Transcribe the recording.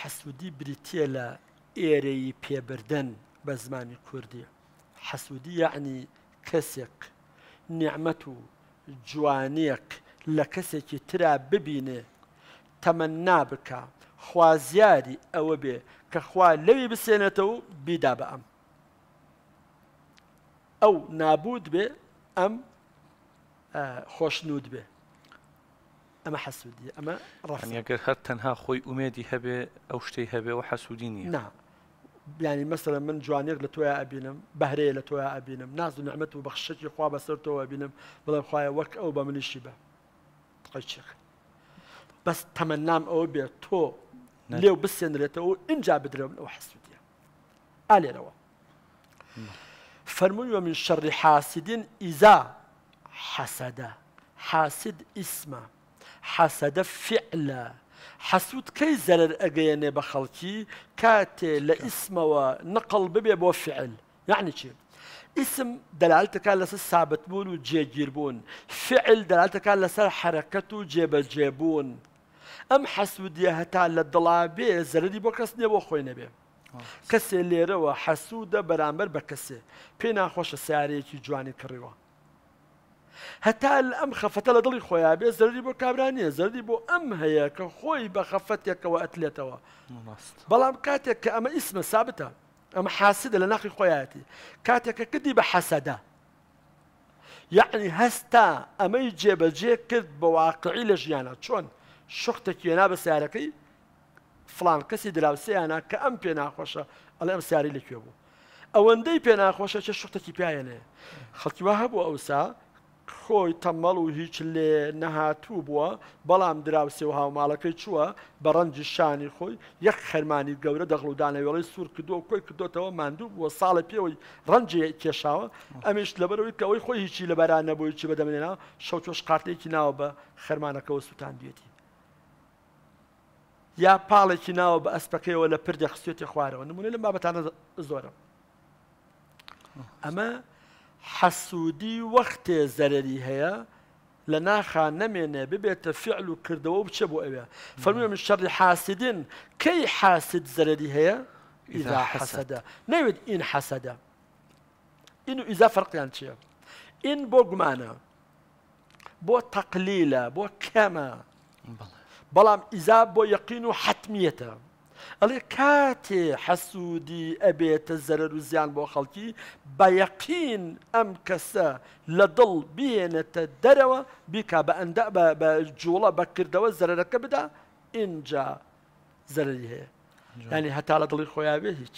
حەسوودی بریتە لە ئێرەی پێبردن بە زمانی کوردی حەسوودی یعنی کەسێک نیعممەت و جوانیەک لە کەسێکی ترا ببینێ تەمە نابکە خوازیاری ئەوە بێ کە خوا لەوی بسێنێتەوە و بیدا بە ئەم ئەو نابود بێ ئەم خۆشنود بێ حسودي اما رفض يعني اگر تەنها تنها خوي هەبێ هبه او شتي هبه حەسوودینی نا بیانی مەسرە من جوانێک لە تۆیا ئەبینم بەهرەیە لە تۆیا ئەبینم ناز نعمت وبخشتي خوا بسرتو ابينم بلا بڵێم وك او بمن الشبه منیشی طيب بس تمنام او بي تو نعم. لو بس لێو ان جاب بدرێن او حەسوودیە ئالێرەوە نعم. فەرمووی وە من شر حاسد اذا حسد حاسد اسمه حەسەدە فعلە حەسوود کەی زەرەر ئەگەیەنێ بە خەڵکی کاتێ لە ئیسمەوە نقل ببێ بۆ فعل یعنی چی؟ ئیسم دەلالتەکە لەسەر سابتبوون و جێگیربوون فعل دەلالتەکە لەسەر حرەکەت و جێبەجێبوون ئەم حەسوودیە هەتا لە دڵابێ زەرری بۆ کەس نیە بۆ خۆی نەبێ کەسێ لێرەوە حەسوودە بەرامبەر بە کەسێ پێی ناخۆشە سیارەیەکی جوانی کڕیوە هەتا ئەم خەفەتە لە دڵی خۆیان بێ زەری بۆ کابرانیە زەری بۆ ئەم هەیە کە خۆی بە خەفەتێکەوە ئەتلێتەوە بەڵام کاتێک کە ئەمە ئیسمە سابتە ئەمە حاسدە لە ناخی خۆیەتی کاتێکە کردی بە حەسەدا یعنی هەستا ئەمەی جێبەجێ کرد بە واقعی لە ژیانە چۆن شختێکی ێنا بە سیارەکەی فلان کەسی دراوسیانە کە ئەم پێ ناخۆشە ئەڵێ ئەم سیاری لەکوێ بوو ئەوەندەی پێ ناخۆشە چە شختێکی پیاەنێ خەڵکی وا هەبوو ئەوسا خۆی تەمەڵ و هیچ لێ نەهاتوو بووە بەڵام دراوسێ و هاوماڵەکەی چووە بە ڕەنجی شانی خۆی یەک خەرمانی گەورە دەغڵودانەوێڵی سوور کردو کۆی کردوتەوە ماندوو بووە ساڵە پێوەی ڕەنجی کێشاوە ئەمیش لەبەرەوەی کەەوەی خۆی هیچی لە بەران نەبووی چی بەدەمێنەوە شەوچۆش قارتێکی ناوە بە خەرمانەکەەوە سووتان دوێتی یا پاڵێکی ناوە بە ئەسپەکەیەوە لە پردە خستێتی خوارەوە نمونە لەم بابەتانە زۆرە ئەمە حەسوودی وقت زەرری هەیە لنا ناخان نەمێنێ ببێتە فعل و کردەوە بچە بۆ ئەوێ من شەڕی حاسدین کەی حاسد زەرری هەیە اذا حسد نەوێت ئین حەسەدا حسد و اذا فەرقیان چییە؟ إن بۆ گومانە بۆ تەقلیلە بۆ کەمە بەڵام ئیزا بۆ یەقین و حتمیەتە. ئەڵێ کاتێ حەسوودی ئەبێتە زەرەر و زیان بۆ خەڵکی بە یەقین ئەم کەسە لە دڵ بێنێتە دەرەوە بیک بە ئەندا بە جوڵە بەکردەوە زەرەرەکە بدا اینجا زەرری هەیە ینی هەتا لە دڵی خۆیاوێ هیچ.